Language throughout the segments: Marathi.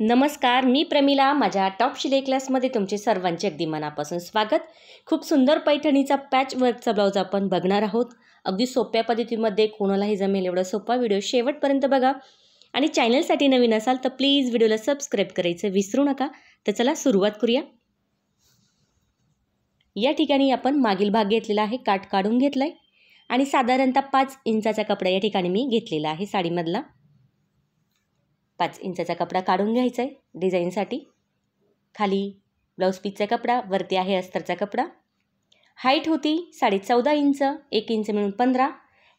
नमस्कार मी प्रमिला माझ्या टॉप शिले क्लासमध्ये तुमचे सर्वांचे अगदी मनापासून स्वागत खूप सुंदर पैठणीचा पॅच वर्कचा ब्लाऊज आपण बघणार आहोत अगदी सोप्या पद्धतीमध्ये कोणालाही जमेल एवढा सोपा व्हिडिओ शेवटपर्यंत बघा आणि चॅनलसाठी नवीन असाल तर प्लीज व्हिडिओला सबस्क्राईब करायचं विसरू नका तर चला सुरुवात करूया या ठिकाणी आपण मागील भाग घेतलेला आहे काट काढून घेतला आहे आणि साधारणतः पाच इंचाचा कपडा या ठिकाणी मी घेतलेला आहे साडीमधला पाच इंचाचा कपडा काढून घ्यायचा आहे डिझाईनसाठी खाली ब्लाऊज पीचचा कपडा वरती आहे अस्तरचा कपडा हाईट होती साडे चौदा इंच एक इंच मिळून पंधरा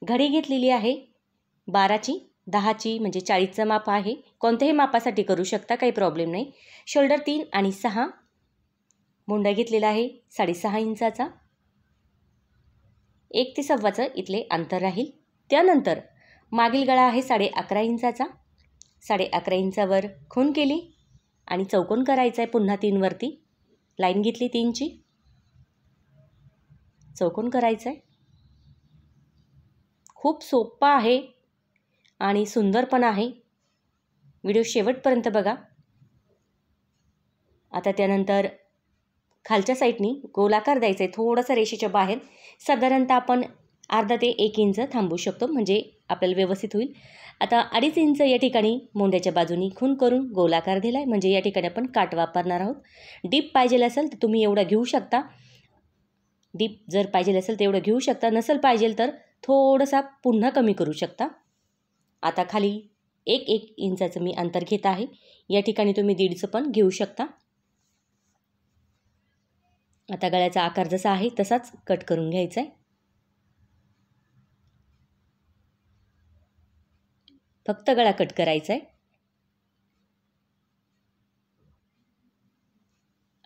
घडी घेतलेली आहे बाराची दहाची म्हणजे चाळीसचं माप आहे कोणत्याही मापासाठी करू शकता काही प्रॉब्लेम नाही शोल्डर तीन आणि सहा मुंडा घेतलेला आहे साडेसहा इंचाचा एक ते सव्वाचं इथले अंतर राहील त्यानंतर मागील गळा आहे साडे अकरा इंचाचा साडे अकरा इंचावर खून केली आणि चौकोन करायचा आहे पुन्हा तीनवरती लाईन घेतली तीनची चौकोन करायचं आहे खूप सोप्पा आहे आणि सुंदर पण आहे व्हिडिओ शेवटपर्यंत बघा आता त्यानंतर खालच्या साईडनी गोलाकार द्यायचा आहे थोडासा रेषेच्या बाहेर साधारणतः आपण अर्धा ते एक इंच थांबू शकतो म्हणजे आपल्याला व्यवस्थित होईल आता अडीच इंच या ठिकाणी मोंड्याच्या बाजूनी खून करून गोलाकार दिला आहे म्हणजे या ठिकाणी आपण काट वापरणार आहोत डीप पाहिजे असेल तर तुम्ही एवढा घेऊ शकता डीप जर पाहिजे असेल तर एवढं घेऊ शकता नसेल पाहिजे तर थोडंसा पुन्हा कमी करू शकता आता खाली एक एक इंचाचं मी अंतर घेत आहे या ठिकाणी तुम्ही दीडचं पण घेऊ शकता आता गळ्याचा आकार जसा आहे तसाच कट करून घ्यायचा आहे फक्त गळा कट करायचा आहे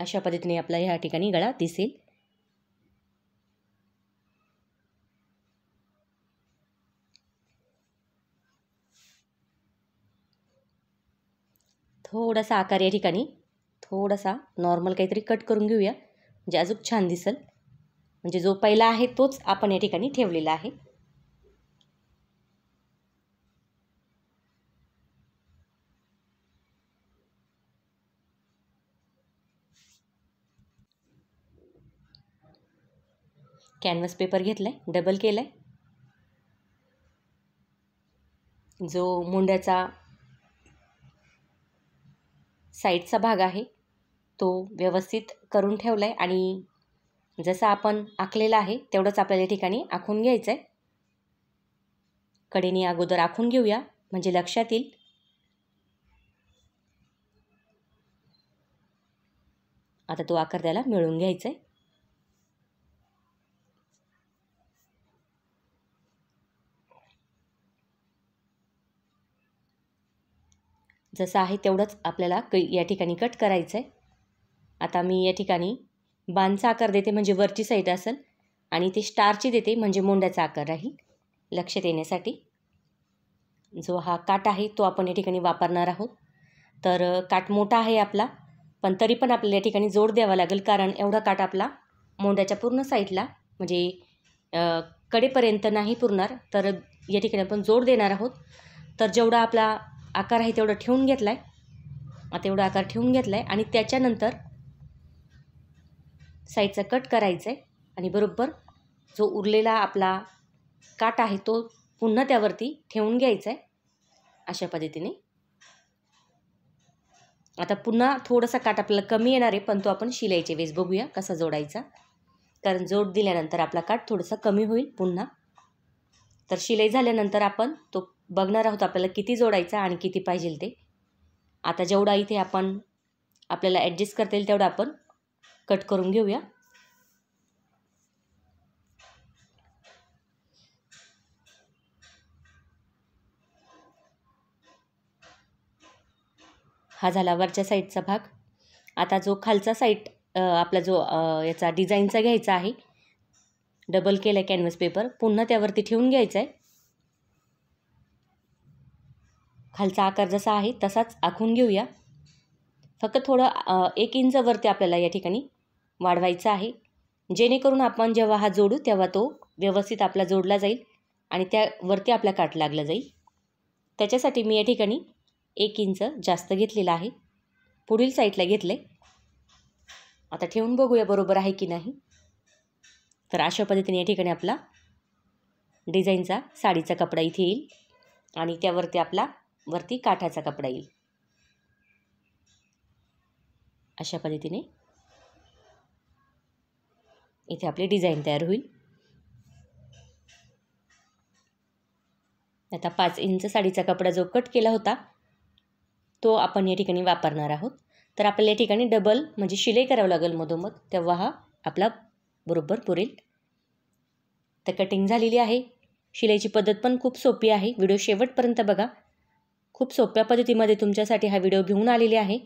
अशा पद्धतीने आपला ह्या ठिकाणी गळा दिसेल थोडासा आकार या ठिकाणी थोडासा नॉर्मल काहीतरी कट करून घेऊया म्हणजे अजून छान दिसेल म्हणजे जो पहिला आहे तोच आपण या ठिकाणी ठेवलेला आहे कॅनवस पेपर घेतला आहे डबल केलं आहे जो मुंड्याचा साईडचा भाग आहे तो व्यवस्थित करून ठेवला आहे आणि जसं आपण आखलेला आहे तेवढंच आपल्याला ठिकाणी आखून घ्यायचं आहे कडेने अगोदर आखून घेऊया म्हणजे लक्षात येईल आता तो आकार त्याला मिळून घ्यायचा आहे जसं आहे तेवढंच आपल्याला क या ठिकाणी कट करायचं आहे आता मी या ठिकाणी बांधचा आकार देते म्हणजे वरची साईड असेल आणि ते स्टारची देते म्हणजे मोंड्याचा आकार राहील लक्ष देण्यासाठी जो हा काट आहे तो आपण या ठिकाणी वापरणार आहोत तर काट मोठा आहे आपला पण तरी पण आपल्याला या ठिकाणी जोड द्यावा लागेल कारण एवढा काट आपला मोंड्याच्या पूर्ण साईडला म्हणजे कडेपर्यंत नाही पुरणार तर या ठिकाणी आपण जोड देणार आहोत तर जेवढा आपला आकार आहे तेवढा ठेवून घेतला आहे आता एवढा आकार ठेवून घेतला आहे आणि त्याच्यानंतर साईडचा कट करायचा आहे आणि बरोबर जो उरलेला आपला काट आहे तो पुन्हा त्यावरती ठेवून घ्यायचा आहे अशा पद्धतीने आता पुन्हा थोडासा काट आपल्याला कमी येणार आहे पण तो आपण शिलायचे वेस बघूया कसा जोडायचा कारण जोड दिल्यानंतर आपला काट थोडासा कमी होईल पुन्हा तर शिलाई झाल्यानंतर आपण तो बघणार आहोत आपल्याला किती जोडायचा आणि किती पाहिजे ते आता जेवढा इथे आपण आपल्याला ॲडजस्ट करता येईल तेवढा आपण कट करून घेऊया हा झाला वरच्या साईडचा भाग आता जो खालचा साईड आपला जो याचा डिझाईनचा घ्यायचा आहे डबल केला आहे कॅनव्हस पेपर पुन्हा त्यावरती ठेवून घ्यायचा आहे खालचा आकार जसा आहे तसाच आखून घेऊया फक्त थोडं एक इंचवरती आपल्याला या ठिकाणी वाढवायचं आहे जेणेकरून आपण जेव्हा हा जोडू तेव्हा तो व्यवस्थित आपला जोडला जाईल आणि त्यावरती आपला काट लागला जाईल त्याच्यासाठी मी या ठिकाणी एक इंच जास्त घेतलेला आहे पुढील साईडला घेतलं आहे आता ठेवून बघूया बरोबर आहे की नाही तर अशा पद्धतीने या ठिकाणी आपला डिझाईनचा साडीचा कपडा इथे येईल आणि त्यावरती आपला वरती काठाचा कपडा येईल अशा पद्धतीने इथे आपली डिझाईन तयार होईल आता पाच इंच साडीचा कपडा जो कट केला होता तो आपण या ठिकाणी वापरणार आहोत तर आपल्याला या ठिकाणी डबल म्हणजे शिलाई करावं लागेल मधोमध तेव्हा हा आपला बरोबर पुरेल तर कटिंग झालेली आहे शिलाईची पद्धत पण खूप सोपी आहे व्हिडिओ शेवटपर्यंत बघा खूप सोप्या पद्धतीमध्ये तुमच्यासाठी हा व्हिडिओ घेऊन आलेली आहे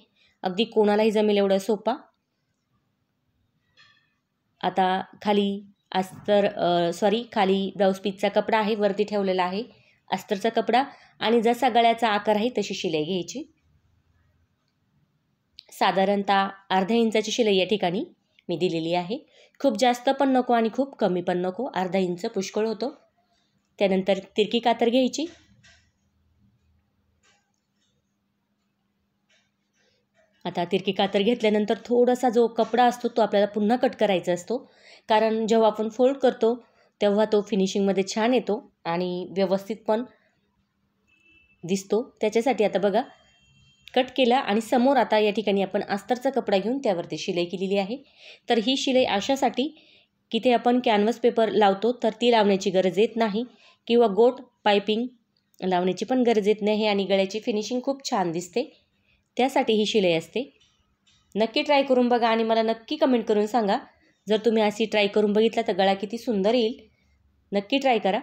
अगदी कोणालाही जमेल एवढा सोपा आता खाली अस्तर सॉरी खाली ब्लाऊज पीसचा कपडा आहे वरती ठेवलेला आहे अस्तरचा कपडा आणि जसा गळ्याचा आकार आहे तशी शिलाई घ्यायची साधारणतः अर्ध्या इंचाची शिलाई या ठिकाणी मी दिलेली आहे खूप जास्त पण नको आणि खूप कमी पण नको अर्धा इंच पुष्कळ होतो त्यानंतर तिरकी कातर घ्यायची आता तिरकी कातर घेतल्यानंतर थोडासा जो कपडा असतो तो आपल्याला पुन्हा कट करायचा असतो कारण जेव्हा आपण फोल्ड करतो तेव्हा तो फिनिशिंगमध्ये छान येतो आणि व्यवस्थित पण दिसतो त्याच्यासाठी आता बघा कट केला आणि समोर आता या ठिकाणी आपण अस्तरचा कपडा घेऊन त्यावरती शिलाई केलेली आहे तर ही शिलाई अशासाठी की ते आपण कॅनव्हस पेपर लावतो तर ती लावण्याची गरज येत नाही किंवा गोट पायपिंग लावण्याची पण गरज येत नाही आणि गळ्याची फिनिशिंग खूप छान दिसते त्यासाठी ही शिलाई असते नक्की ट्राय करून बघा आणि मला नक्की कमेंट करून सांगा जर तुम्ही अशी ट्राय करून बघितला तर गळा किती सुंदर येईल नक्की ट्राय करा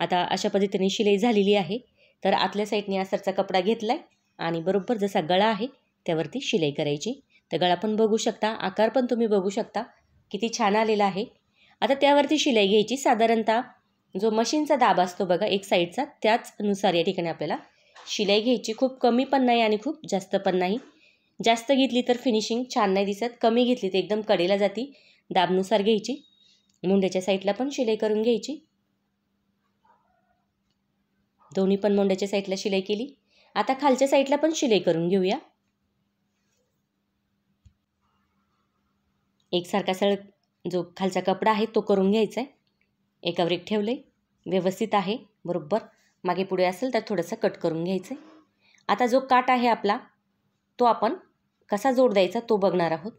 आता अशा पद्धतीने शिलाई झालेली आहे तर आतल्या साईडने अस्तरचा कपडा घेतला आहे आणि बरोबर जसा गळा आहे त्यावरती शिलाई करायची तर गळा पण बघू शकता आकार पण तुम्ही बघू शकता किती छान आलेला आहे आता त्यावरती शिलाई घ्यायची साधारणतः जो मशीनचा दाब असतो बघा एक साईडचा त्याचनुसार या ठिकाणी आपल्याला शिलाई घ्यायची खूप कमी पण नाही आणि खूप जास्त पण नाही जास्त घेतली तर फिनिशिंग छान नाही दिसत कमी घेतली तर एकदम कडेला जाती दाबनुसार घ्यायची मुंड्याच्या साईडला पण शिलाई करून घ्यायची दोन्ही पण मुंड्याच्या साईडला शिलाई केली आता खालच्या साईडला पण शिलाई करून घेऊया एकसारखा सळ जो खालचा कपडा आहे तो करून घ्यायचा आहे एकावर एक ठेवलं व्यवस्थित आहे बरोबर मागे पुढे असेल तर थोडंसं कट करून घ्यायचं आहे आता जो काट आहे आपला तो आपण कसा जोड द्यायचा तो बघणार आहोत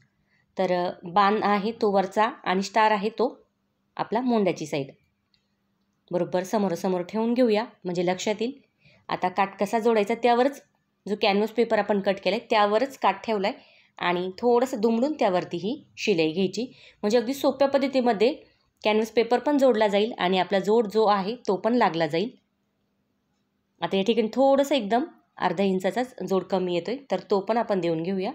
तर बाण आहे तो वरचा आणि स्टार आहे तो आपला मोंड्याची साईड बरोबर समोरासमोर ठेवून घेऊया म्हणजे लक्षात येईल आता काट कसा जोडायचा त्यावरच जो कॅनव्हस पेपर आपण कट केला आहे त्यावरच काट ठेवला आहे आणि थोडंसं दुमडून त्यावरती ही शिलाई घ्यायची म्हणजे अगदी सोप्या पद्धतीमध्ये कॅनव्हस पेपर पण जोडला जाईल आणि आपला जोड जो आहे तो पण लागला जाईल आता या ठिकाणी थोडंसं एकदम अर्धा इंचाचाच जोड कमी येतोय तर तो पण आपण देऊन घेऊया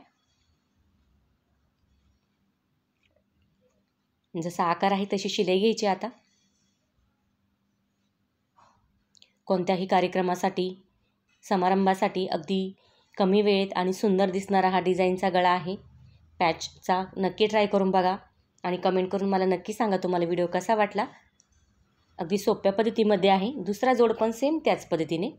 जसा आकार आहे तशी शिलाई घ्यायची आता कोणत्याही कार्यक्रमासाठी समारंभासाठी अगदी कमी वेळेत आणि सुंदर दिसणारा हा डिझाईनचा गळा आहे पॅचचा नक्की ट्राय करून बघा आणि कमेंट करून मला नक्की सांगा तुम्हाला व्हिडिओ कसा वाटला अगदी सोप्या पद्धतीमध्ये आहे दुसरा जोड पण सेम त्याच पद्धतीने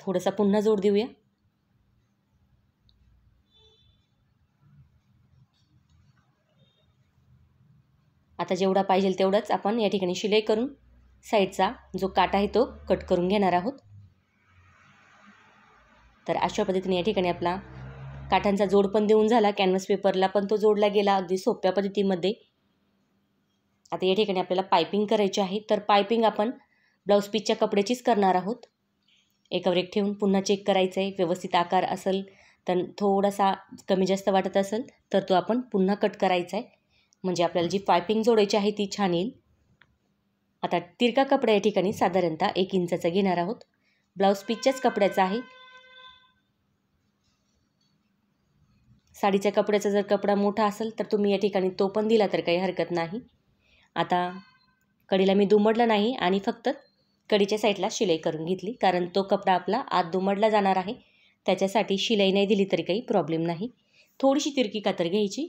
थोडासा पुन्हा जोड देऊया आता जेवढा पाहिजे तेवढाच आपण या ठिकाणी शिलाई करून साईडचा जो काटा आहे तो कट करून घेणार आहोत तर अशा पद्धतीने या ठिकाणी आपला काठांचा जोड पण देऊन झाला कॅनव्हस पेपरला पण तो जोडला गेला अगदी सोप्या पद्धतीमध्ये आता या ठिकाणी आपल्याला पायपिंग करायची आहे तर पायपिंग आपण ब्लाऊज पीसच्या कपड्याचीच करणार आहोत एकावर एक ठेवून पुन्हा चेक करायचं आहे व्यवस्थित आकार असेल तर थोडासा कमी जास्त वाटत असेल तर तो आपण पुन्हा कट करायचा आहे म्हणजे आपल्याला जी पायपिंग जोडायची आहे ती छान येईल आता तिरका कपडा या ठिकाणी साधारणतः एक इंचाचा घेणार आहोत ब्लाऊज पीचच्याच कपड्याचा आहे साडीच्या कपड्याचा जर कपडा मोठा असेल तर तुम्ही या ठिकाणी तो पण दिला तर काही हरकत नाही आता कडीला मी दुमडलं नाही आणि फक्त कडीच्या साईडला शिलाई करून घेतली कारण तो कपडा आपला आत दुमडला जाणार आहे त्याच्यासाठी शिलाई नाही दिली तरी काही प्रॉब्लेम नाही थोडीशी तिरकी कातर घ्यायची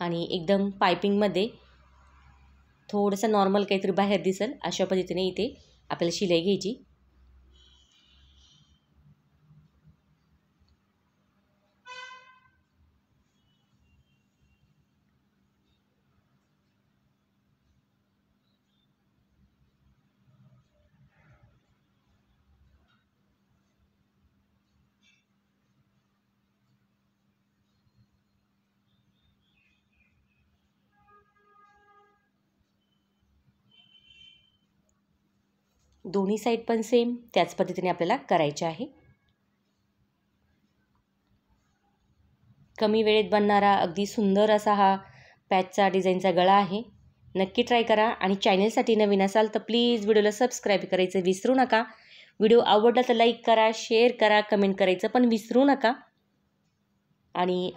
आणि एकदम पायपिंगमध्ये थोडंसं नॉर्मल काहीतरी बाहेर दिसेल अशा पद्धतीने इथे आपल्याला शिलाई घ्यायची दोन्ही साईड पण सेम त्याच पद्धतीने आपल्याला करायचे आहे कमी वेळेत बनणारा अगदी सुंदर असा हा पॅचचा डिझाईनचा गळा आहे नक्की ट्राय करा आणि चॅनेलसाठी नवीन असाल तर प्लीज व्हिडिओला सबस्क्राईब करायचं विसरू नका व्हिडिओ आवडला तर लाईक करा शेअर करा कमेंट करायचं पण विसरू नका आणि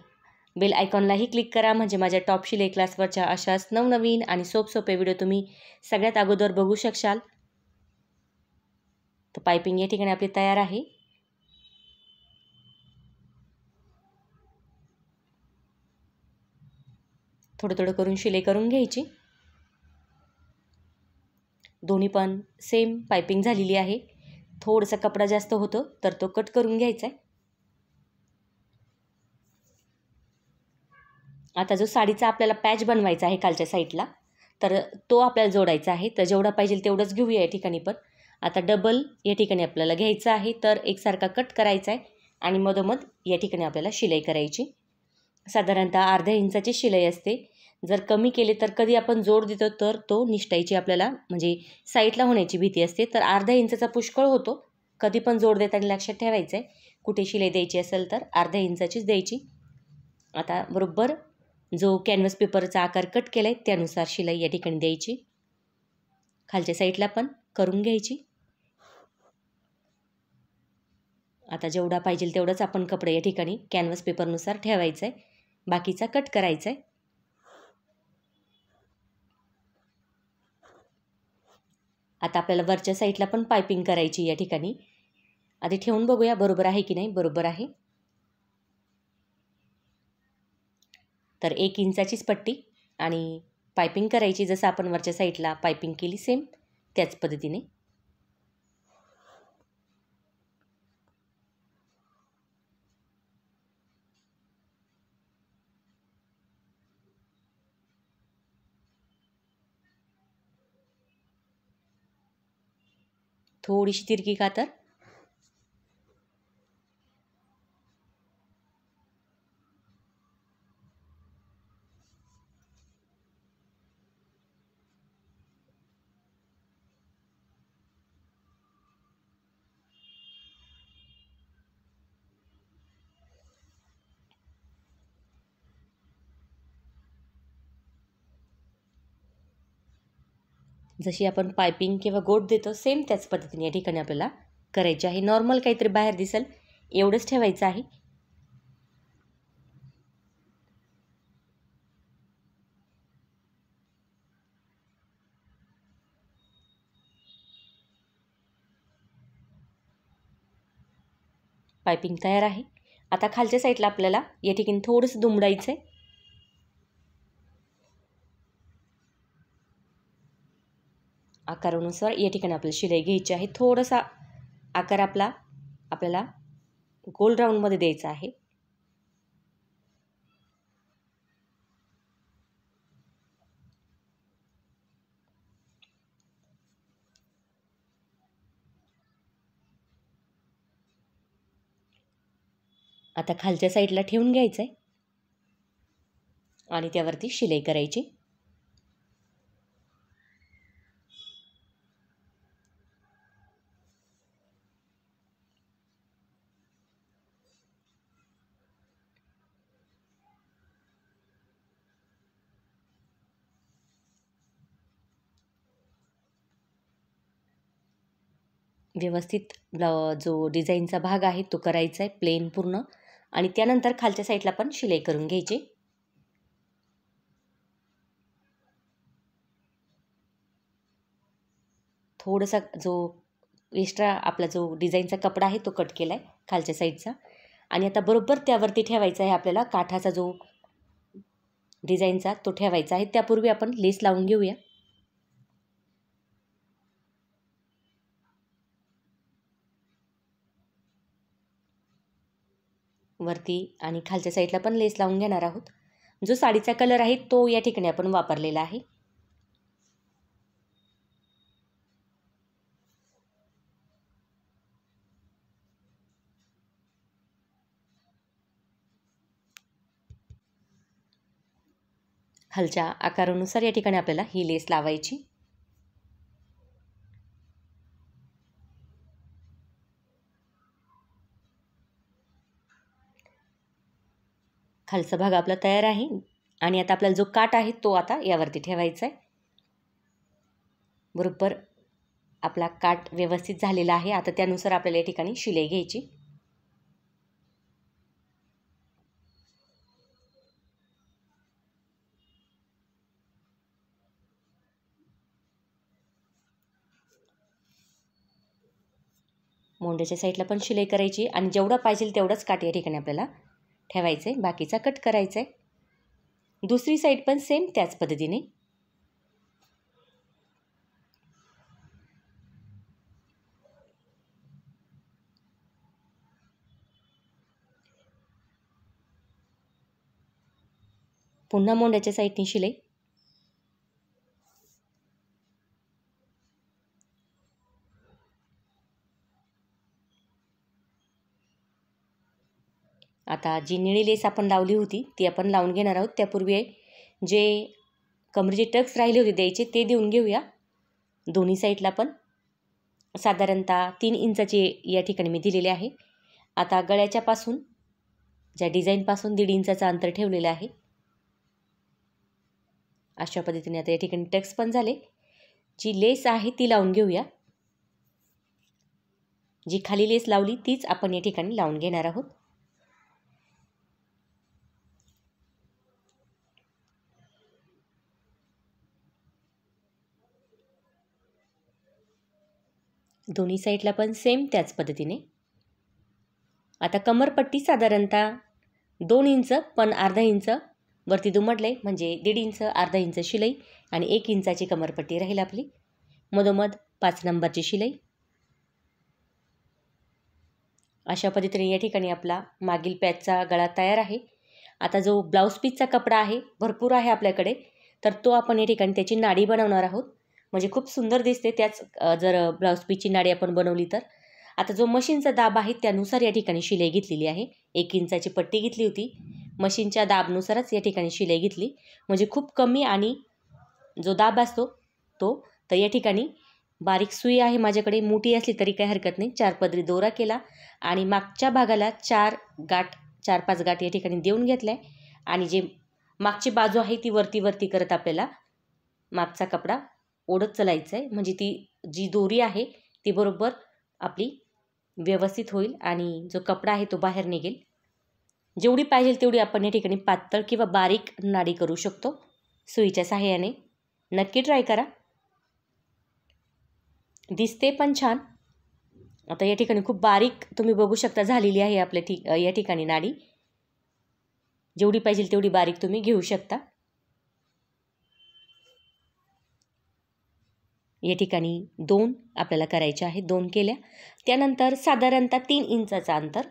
बेल आयकॉनलाही क्लिक करा म्हणजे माझ्या टॉप शिले क्लासवरच्या अशाच नवनवीन आणि सोपसोपे व्हिडिओ तुम्ही सगळ्यात अगोदर बघू शकशाल पायपिंग या ठिकाणी आपली तयार आहे थोडं थोडं करून शिले करून घ्यायची दोन्ही पण सेम पायपिंग झालेली आहे थोडासा कपडा जास्त होतो तर तो कट करून घ्यायचा आहे आता जो साडीचा आपल्याला पॅच बनवायचा आहे कालच्या साईडला तर तो आपल्याला जोडायचा आहे तर जेवढा पाहिजे तेवढंच घेऊया या ठिकाणी पण आता डबल या ठिकाणी आपल्याला घ्यायचं आहे तर एकसारखा कट करायचा आहे आणि मधोमध या ठिकाणी आपल्याला शिलाई करायची साधारणतः अर्ध्या इंचाची शिलाई असते जर कमी केले तर कधी आपण जोड देतो तर तो निष्ठायची आपल्याला म्हणजे साईडला होण्याची भीती असते तर अर्ध्या इंचाचा पुष्कळ होतो कधी पण जोड देताना लक्षात ठेवायचं आहे कुठे शिलाई द्यायची असेल तर अर्ध्या इंचाचीच द्यायची आता बरोबर जो कॅनव्हस पेपरचा आकार कट केला आहे त्यानुसार शिलाई या ठिकाणी द्यायची खालच्या साईडला पण करून घ्यायची आता जेवढा पाहिजे तेवढंच आपण कपडे या ठिकाणी कॅनव्हस पेपरनुसार ठेवायचं आहे बाकीचा कट करायचा आहे आता आपल्याला वरच्या साईडला पण पायपिंग करायची या ठिकाणी आधी ठेवून बघूया बरोबर आहे की नाही बरोबर आहे तर एक इंचाचीच पट्टी आणि पायपिंग करायची जसं आपण वरच्या साईडला पायपिंग केली सेम त्याच पद्धतीने थोडीशी तिरकी कातर जशी आपण पायपिंग किंवा गोट देतो सेम त्याच पद्धतीने या ठिकाणी आपल्याला करायची आहे नॉर्मल काहीतरी बाहेर दिसेल एवढंच ठेवायचं आहे पायपिंग तयार आहे आता खालच्या साईडला आपल्याला या ठिकाणी थोडंसं दुमडायचं आकारानुसार या ठिकाणी आपल्याला शिलाई घ्यायची आहे थोडासा आकार आपला आपल्याला गोल राऊंडमध्ये द्यायचा आहे आता खालच्या साईडला ठेवून घ्यायचं आहे आणि त्यावरती शिलाई करायची व्यवस्थित ब्ल जो डिझाईनचा भाग आहे तो करायचा आहे प्लेन पूर्ण आणि त्यानंतर खालच्या साईडला पण शिलाई करून घ्यायची थोडासा जो एक्स्ट्रा आपला जो डिझाईनचा कपडा आहे तो कट केला आहे खालच्या साईडचा आणि आता बरोबर त्यावरती ठेवायचा आहे आपल्याला काठाचा जो डिझाईनचा तो ठेवायचा आहे त्यापूर्वी आपण लेस लावून घेऊया वरती आणि खालच्या साईडला पण लेस लावून घेणार आहोत जो साडीचा कलर आहे तो या ठिकाणी आपण वापरलेला आहे खालच्या आकारानुसार या ठिकाणी आपल्याला ही लेस लावायची खालचा भाग आपला तयार आहे आणि आता आपला जो काट आहे तो आता यावरती ठेवायचा आहे बरोबर आपला काट व्यवस्थित झालेला आहे आता त्यानुसार आपल्याला या ठिकाणी शिलाई घ्यायची मोंड्याच्या साईडला पण शिलाई करायची आणि जेवढा पाहिजे तेवढाच काट या ठिकाणी आपल्याला ठेवायचं आहे बाकीचा कट करायचा आहे दुसरी साईड पण सेम त्याच पद्धतीने पुन्हा मोंड्याच्या साईडने शिलाई आता जी निळी लेस आपण लावली होती ती आपण लावून घेणार आहोत त्यापूर्वी जे कमरेचे टक्स राहिले होते द्यायचे ते देऊन घेऊया दोन्ही साईडला पण साधारणतः तीन इंचाचे या ठिकाणी मी दिलेले आहे आता गळ्याच्यापासून ज्या डिझाईनपासून दीड इंचाचं अंतर ठेवलेलं आहे अशा पद्धतीने आता या ठिकाणी टक्स पण झाले जी लेस आहे ती लावून घेऊया जी खाली लेस लावली तीच आपण या ठिकाणी लावून घेणार आहोत दोन्ही साईडला पण सेम त्याच पद्धतीने आता कमरपट्टी साधारणतः दोन इंच पण अर्धा इंच वरती दुमडलं म्हणजे दीड इंच अर्धा इंच शिलाई आणि एक इंचाची कमरपट्टी राहील आपली मधोमध पाच नंबरची शिलाई अशा पद्धतीने या ठिकाणी आपला मागील पॅचचा गळा तयार आहे आता जो ब्लाऊज पीसचा कपडा आहे भरपूर आहे आपल्याकडे तर तो आपण या ठिकाणी त्याची नाडी बनवणार आहोत म्हणजे खूप सुंदर दिसते त्याच जर ब्लाऊज पीची नाडी आपण बनवली तर आता जो मशीनचा दाब आहे त्यानुसार या ठिकाणी शिलाई घेतलेली आहे एक इंचाची पट्टी घेतली होती मशीनच्या दाबनुसारच या ठिकाणी शिलाई घेतली म्हणजे खूप कमी आणि जो दाब असतो तो तर या ठिकाणी बारीक सुई आहे माझ्याकडे मोठी असली तरी काही हरकत नाही चार पदरी दोरा केला आणि मागच्या भागाला चार गाठ चार पाच गाठ या ठिकाणी देऊन घेतल्या आणि जे मागची बाजू आहे ती वरती वरती करत आपल्याला मागचा कपडा ओढत चलायचं आहे म्हणजे ती जी दोरी आहे ती बरोबर आपली व्यवस्थित होईल आणि जो कपडा आहे तो बाहेर निघेल जेवढी पाहिजे तेवढी आपण या ठिकाणी पातळ किंवा बारीक नाडी करू शकतो सुईच्या सहाय्याने नक्की ट्राय करा दिसते पण छान आता या ठिकाणी खूप बारीक तुम्ही बघू शकता झालेली आहे आपल्या ठिक या ठिकाणी नाडी जेवढी पाहिजे तेवढी बारीक तुम्ही घेऊ शकता या ठिकाणी दोन आपल्याला करायच्या आहेत दोन केल्या त्यानंतर साधारणतः तीन इंचाचा अंतर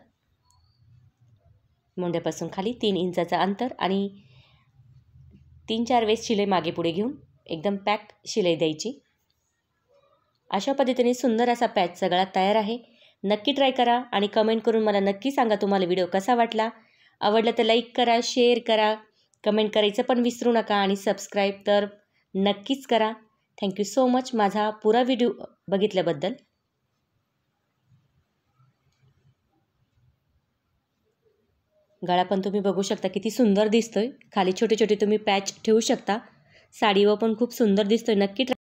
मोंड्यापासून खाली तीन इंचाचं अंतर आणि तीन चार वेळेस शिलाई मागे पुढे घेऊन एकदम पॅक शिलाई द्यायची अशा पद्धतीने सुंदर असा पॅच सगळा तयार आहे नक्की ट्राय करा आणि कमेंट करून मला नक्की सांगा तुम्हाला व्हिडिओ कसा वाटला आवडला तर लाईक करा शेअर करा कमेंट करायचं पण विसरू नका आणि सबस्क्राईब तर नक्कीच करा थँक्यू सो मच माझा पुरा व्हिडिओ बघितल्याबद्दल गळा पण तुम्ही बघू शकता किती सुंदर दिसतोय खाली छोटे छोटे तुम्ही पॅच ठेवू शकता साडीवर पण खूप सुंदर दिसतोय नक्की